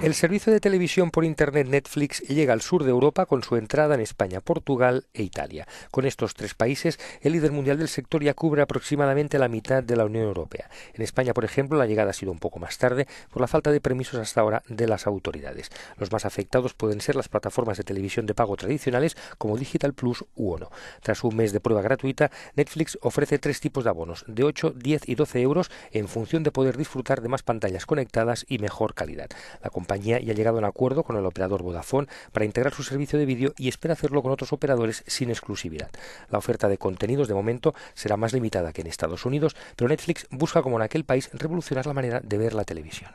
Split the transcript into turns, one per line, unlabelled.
El servicio de televisión por Internet Netflix llega al sur de Europa con su entrada en España, Portugal e Italia. Con estos tres países, el líder mundial del sector ya cubre aproximadamente la mitad de la Unión Europea. En España, por ejemplo, la llegada ha sido un poco más tarde por la falta de permisos hasta ahora de las autoridades. Los más afectados pueden ser las plataformas de televisión de pago tradicionales como Digital Plus u Ono. Tras un mes de prueba gratuita, Netflix ofrece tres tipos de abonos, de 8, 10 y 12 euros, en función de poder disfrutar de más pantallas conectadas y mejor calidad compañía ya ha llegado a un acuerdo con el operador Vodafone para integrar su servicio de vídeo y espera hacerlo con otros operadores sin exclusividad. La oferta de contenidos de momento será más limitada que en Estados Unidos, pero Netflix busca como en aquel país revolucionar la manera de ver la televisión.